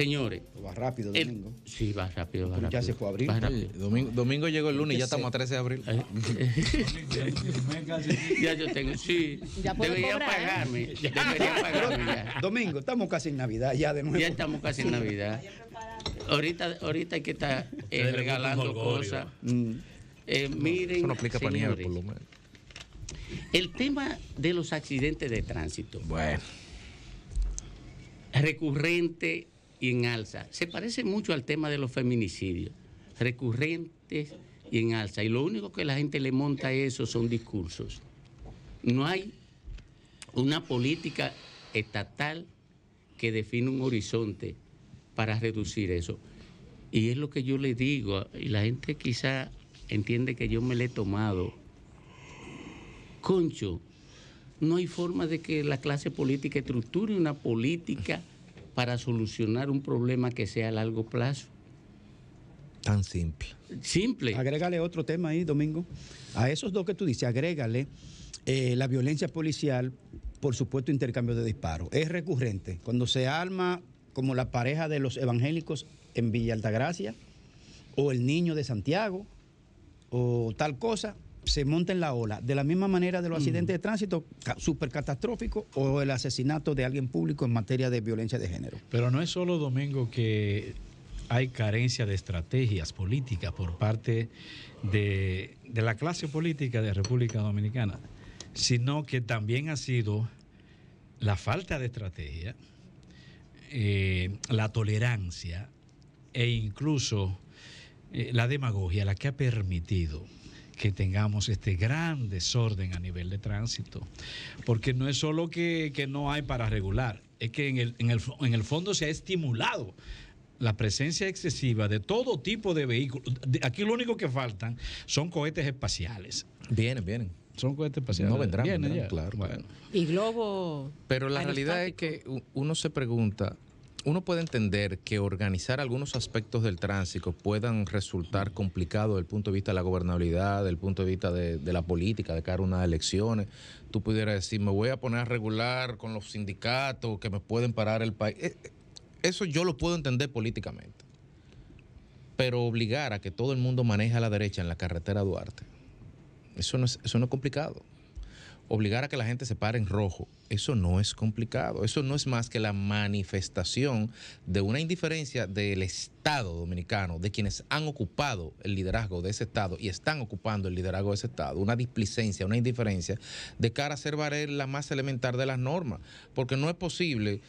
Señores. Va rápido, el domingo. sí, va rápido, Ya se fue a abril. Domingo, domingo, llegó el lunes, y ya este estamos a 13 de abril. Eh, eh, ya yo tengo, sí. debería pagarme. Ya. pagarme ya. Domingo, estamos casi en Navidad, ya de nuevo. Ya estamos casi en Navidad. ahorita, ahorita hay que estar eh, regalando cosas. Mm. miren, Eso no aplica para nieve, por lo menos. El tema de los accidentes de tránsito. Bueno. Recurrente y en alza. Se parece mucho al tema de los feminicidios, recurrentes y en alza. Y lo único que la gente le monta a eso son discursos. No hay una política estatal que define un horizonte para reducir eso. Y es lo que yo le digo, y la gente quizá entiende que yo me le he tomado. Concho, no hay forma de que la clase política estructure una política para solucionar un problema que sea a largo plazo. Tan simple. Simple. Agrégale otro tema ahí, Domingo. A esos dos que tú dices, agrégale eh, la violencia policial, por supuesto, intercambio de disparos. Es recurrente. Cuando se arma como la pareja de los evangélicos en Villa Altagracia, o el niño de Santiago, o tal cosa, se monta en la ola, de la misma manera de los accidentes de tránsito súper o el asesinato de alguien público en materia de violencia de género. Pero no es solo, Domingo, que hay carencia de estrategias políticas por parte de, la clase política de República Dominicana, sino que también ha sido la falta de estrategia, eh, la tolerancia e incluso eh, la demagogia la que ha permitido que tengamos este gran desorden a nivel de tránsito. Porque no es solo que, no hay para regular, es que en el, en, el, en el fondo se ha estimulado la presencia excesiva de todo tipo de vehículos. Aquí lo único que faltan son cohetes espaciales. Vienen, vienen. Son cohetes espaciales. No vendrán, claro, Y globo. Pero la realidad es que uno se pregunta, uno puede entender que organizar algunos aspectos del tránsito puedan resultar complicado desde el punto de vista de la gobernabilidad, desde el punto de vista de, la política, de cara a unas elecciones. Tú pudieras decir, me voy a poner a regular con los sindicatos que me pueden parar el país. Eh, eh, eso yo lo puedo entender políticamente. Pero obligar a que todo el mundo maneje a la derecha en la carretera Duarte, eso no es, eso no es complicado obligar a que la gente se pare en rojo, eso no es complicado. Eso no es más que la manifestación de una indiferencia del Estado dominicano, de quienes han ocupado el liderazgo de ese Estado y están ocupando el liderazgo de ese Estado, una displicencia, una indiferencia de cara a ser la más elemental de las normas, porque no es posible.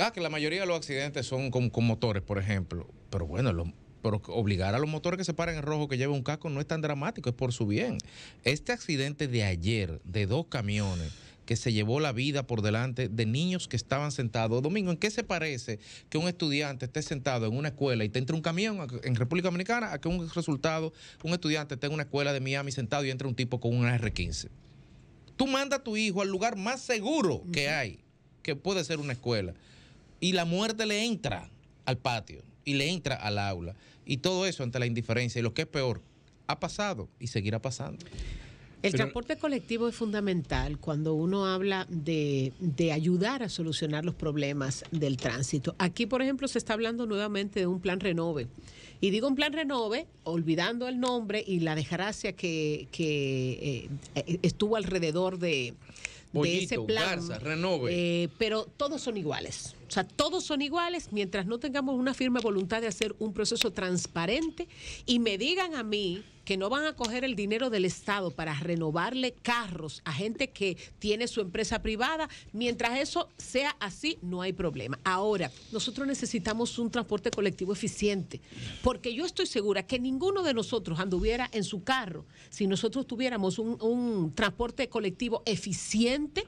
Ah, que la mayoría de los accidentes son con, con motores, por ejemplo. Pero bueno, los, pero obligar a los motores que se paren en rojo que lleven un casco no es tan dramático, es por su bien. Este accidente de ayer de dos camiones que se llevó la vida por delante de niños que estaban sentados. Domingo, ¿en qué se parece que un estudiante esté sentado en una escuela y te entre un camión en República Dominicana a que un resultado, un estudiante esté en una escuela de Miami sentado y entre un tipo con un R15? Tú mandas a tu hijo al lugar más seguro que hay, que puede ser una escuela, y la muerte le entra al patio y le entra al aula. Y todo eso ante la indiferencia y lo que es peor, ha pasado y seguirá pasando. El transporte colectivo es fundamental cuando uno habla de, ayudar a solucionar los problemas del tránsito. Aquí, por ejemplo, se está hablando nuevamente de un plan renove. Y digo un plan renove, olvidando el nombre y la desgracia que, que eh, eh, estuvo alrededor de, ese plan. renove. Eh, pero todos son iguales. O sea, todos son iguales mientras no tengamos una firme voluntad de hacer un proceso transparente y me digan a mí que no van a coger el dinero del Estado para renovarle carros a gente que tiene su empresa privada. Mientras eso sea así, no hay problema. Ahora, nosotros necesitamos un transporte colectivo eficiente, porque yo estoy segura que ninguno de nosotros anduviera en su carro si nosotros tuviéramos un, transporte colectivo eficiente,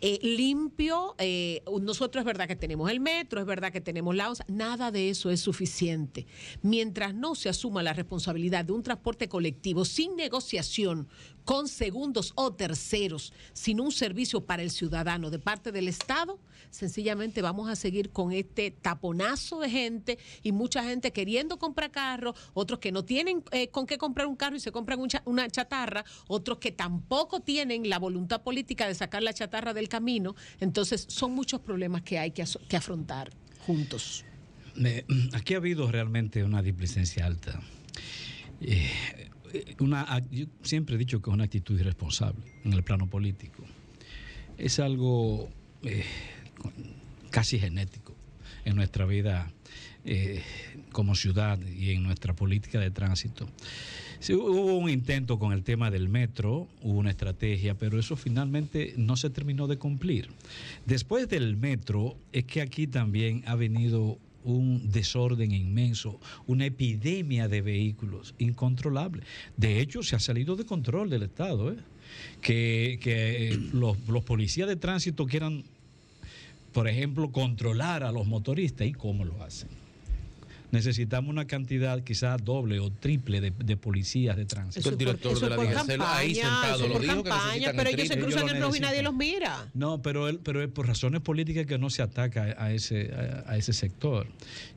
eh, limpio. Eh, nosotros es verdad que tenemos tenemos el metro, es verdad que tenemos la OSA, nada de eso es suficiente. Mientras no se asuma la responsabilidad de un transporte colectivo sin negociación con segundos o terceros, ...sin un servicio para el ciudadano de parte del Estado, sencillamente vamos a seguir con este taponazo de gente y mucha gente queriendo comprar carro, otros que no tienen eh, con qué comprar un carro y se compran una chatarra, otros que tampoco tienen la voluntad política de sacar la chatarra del camino. Entonces, son muchos problemas que hay que, afrontar juntos. aquí ha habido realmente una displicencia alta. Eh, una, yo siempre he dicho que es una actitud irresponsable en el plano político. Es algo eh, casi genético en nuestra vida eh, como ciudad y en nuestra política de tránsito. hubo un intento con el tema del metro, hubo una estrategia, pero eso finalmente no se terminó de cumplir. Después del metro es que aquí también ha venido un desorden inmenso, una epidemia de vehículos incontrolable. De hecho, se ha salido de control del Estado, ¿eh? que, eh, los, los policías de tránsito quieran, por ejemplo, controlar a los motoristas y cómo lo hacen necesitamos una cantidad quizás doble o triple de, policías de tránsito. el director de la ahí sentado lo dijo pero ellos se cruzan rojo y nadie los mira. No, pero él, pero por razones políticas que no se ataca a ese, a ese sector.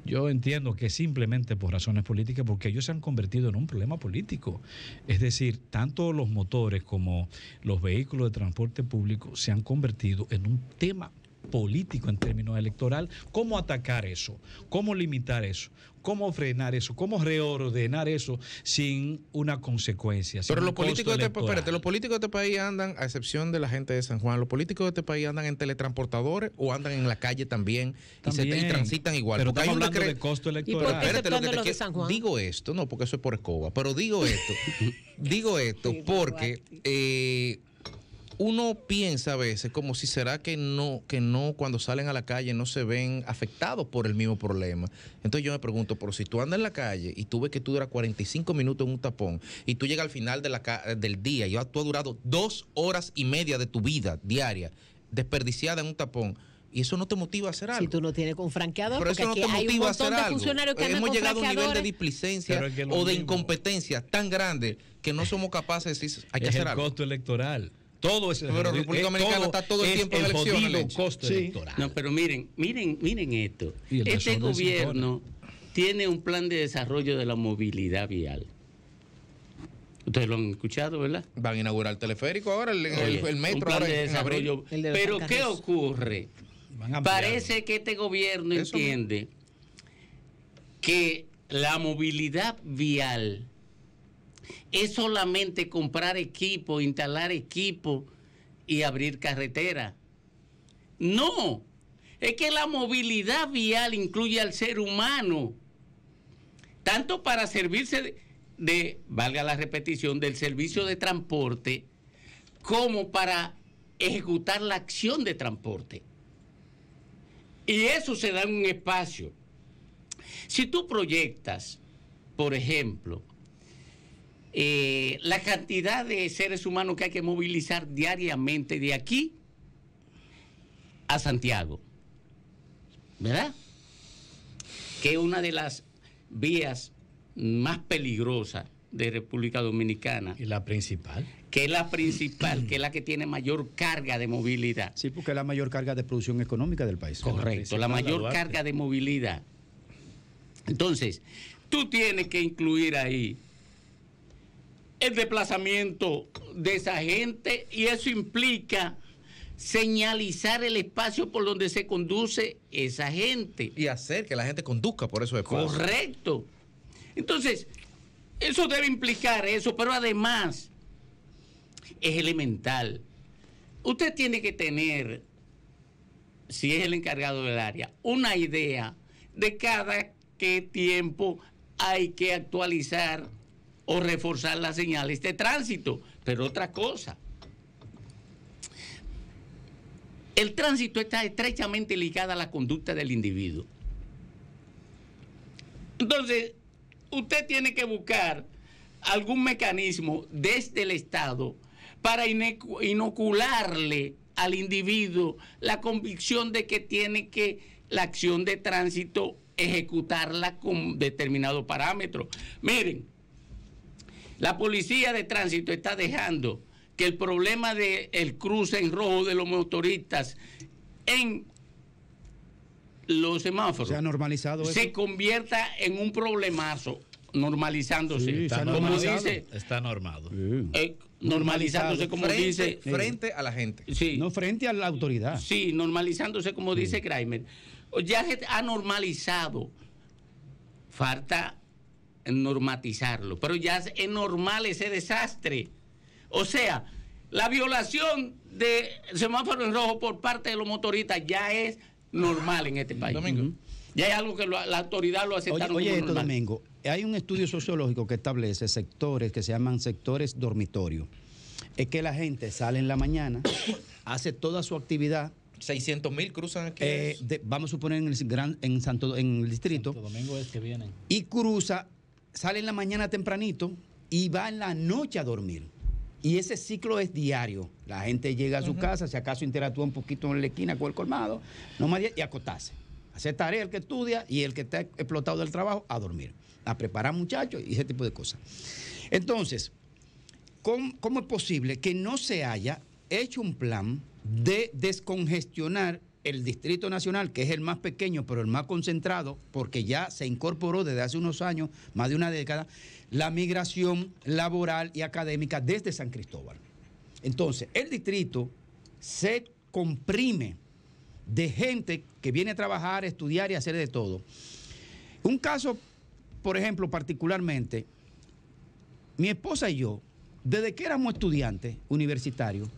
Yo entiendo que simplemente por razones políticas, porque ellos se han convertido en un problema político. Es decir, tanto los motores como los vehículos de transporte público se han convertido en un tema político en términos electoral, cómo atacar eso, cómo limitar eso, cómo frenar eso, cómo reordenar eso sin una consecuencia. Pero los políticos, de este, los políticos de este país andan, a excepción de la gente de San Juan, los políticos de este país andan en teletransportadores o andan en la calle también, y, transitan igual. Pero estamos hablando de costo electoral. Espérate, lo que te digo esto, no, porque eso es por escoba, pero digo esto, digo esto porque uno piensa a veces como si será que no, que no cuando salen a la calle no se ven afectados por el mismo problema. Entonces yo me pregunto, pero si tú andas en la calle y tú ves que tú duras 45 minutos en un tapón y tú llegas al final eh, del día y tú has durado dos horas y media de tu vida diaria desperdiciada en un tapón, y eso no te motiva a hacer algo. Si tú no tienes con franqueador, pero hay un que Hemos llegado a un nivel de displicencia o de incompetencia tan grande que no somos capaces de decir hay que hacer el costo electoral. Todo es el Pero República Dominicana está todo el tiempo en el No, pero miren, miren, miren esto. Este gobierno tiene un plan de desarrollo de la movilidad vial. Ustedes lo han escuchado, ¿verdad? Van a inaugurar el teleférico ahora, el, metro de desarrollo. pero ¿qué ocurre? Parece que este gobierno entiende que la movilidad vial es solamente comprar equipo, instalar equipo y abrir carretera. No, es que la movilidad vial incluye al ser humano, tanto para servirse de, valga la repetición, del servicio de transporte, como para ejecutar la acción de transporte. Y eso se da en un espacio. Si tú proyectas, por ejemplo, eh, la cantidad de seres humanos que hay que movilizar diariamente de aquí a Santiago. ¿Verdad? Que es una de las vías más peligrosas de República Dominicana. Y la principal. Que es la principal, que es la que tiene mayor carga de movilidad. Sí, porque es la mayor carga de producción económica del país. Correcto, la, mayor carga de movilidad. Entonces, tú tienes que incluir ahí el desplazamiento de esa gente y eso implica señalizar el espacio por donde se conduce esa gente. Y hacer que la gente conduzca por esos espacios. Correcto. Entonces, eso debe implicar eso, pero además es elemental. Usted tiene que tener, si es el encargado del área, una idea de cada qué tiempo hay que actualizar o reforzar las señales de tránsito. Pero otra cosa, el tránsito está estrechamente ligado a la conducta del individuo. Entonces, usted tiene que buscar algún mecanismo desde el Estado para inocularle al individuo la convicción de que tiene que la acción de tránsito ejecutarla con determinado parámetro. Miren, la policía de tránsito está dejando que el problema del cruce en rojo de los motoristas en los semáforos se, ha normalizado se convierta en un problemazo normalizándose está como dice está normado eh, normalizándose como dice frente a la gente no frente a la autoridad sí normalizándose como dice Kramer ya se ha normalizado falta normatizarlo, pero ya es normal ese desastre. O sea, la violación de semáforo en rojo por parte de los motoristas ya es normal en este país. Ya es algo que la autoridad lo aceptaron Domingo, hay un estudio sociológico que establece sectores que se llaman sectores dormitorios. Es que la gente sale en la mañana, hace toda su actividad 600 mil cruzan aquí. Eh, vamos a suponer en el gran, en Santo en el distrito. Domingo es que vienen. Y cruza sale en la mañana tempranito y va en la noche a dormir. Y ese ciclo es diario. La gente llega a su casa, si acaso interactúa un poquito en la esquina con el colmado, y acostarse. Hace tarea el que estudia y el que está explotado del trabajo a dormir, a preparar muchachos y ese tipo de cosas. Entonces, ¿cómo, es posible que no se haya hecho un plan de descongestionar el Distrito Nacional, que es el más pequeño, pero el más concentrado, porque ya se incorporó desde hace unos años, más de una década, la migración laboral y académica desde San Cristóbal. Entonces, el distrito se comprime de gente que viene a trabajar, estudiar y hacer de todo. Un caso, por ejemplo, particularmente, mi esposa y yo, desde que éramos estudiantes universitarios,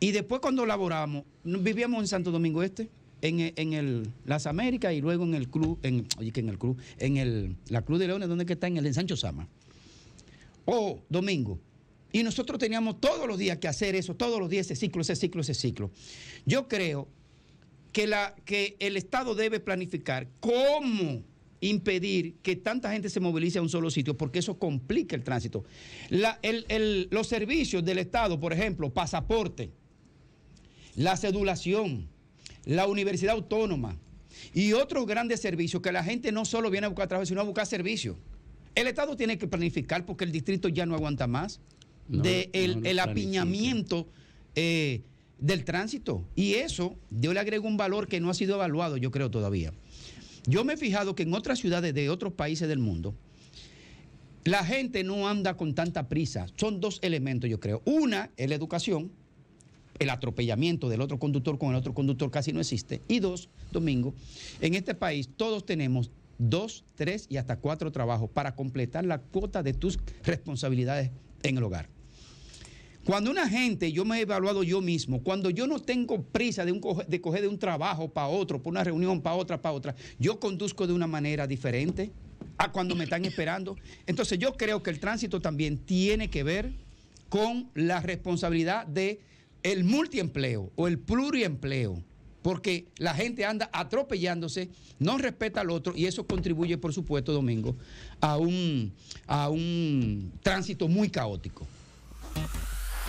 y después cuando laboramos, vivíamos en Santo Domingo Este, en, el, las Américas y luego en el club, en, que en el club, en el, la Club de Leones, donde que está en el ensancho Sama. O domingo. Y nosotros teníamos todos los días que hacer eso, todos los días ese ciclo, ese ciclo, ese ciclo. Yo creo que, la, que el Estado debe planificar cómo impedir que tanta gente se movilice a un solo sitio, porque eso complica el tránsito. los servicios del Estado, por ejemplo, pasaporte, la sedulación, la universidad autónoma y otros grandes servicios que la gente no solo viene a buscar trabajo, sino a buscar servicios. El Estado tiene que planificar porque el distrito ya no aguanta más el, apiñamiento eh, del tránsito. Y eso, yo le agrego un valor que no ha sido evaluado, yo creo, todavía. Yo me he fijado que en otras ciudades de otros países del mundo, la gente no anda con tanta prisa. Son dos elementos, yo creo. Una es la educación el atropellamiento del otro conductor con el otro conductor casi no existe. Y dos, Domingo, en este país todos tenemos dos, tres y hasta cuatro trabajos para completar la cuota de tus responsabilidades en el hogar. Cuando una gente, yo me he evaluado yo mismo, cuando yo no tengo prisa de, de coger de un trabajo para otro, por una reunión, para otra, para otra, yo conduzco de una manera diferente a cuando me están esperando. Entonces yo creo que el tránsito también tiene que ver con la responsabilidad de el multiempleo o el pluriempleo, porque la gente anda atropellándose, no respeta al otro y eso contribuye, por supuesto, Domingo, a un, a un tránsito muy caótico.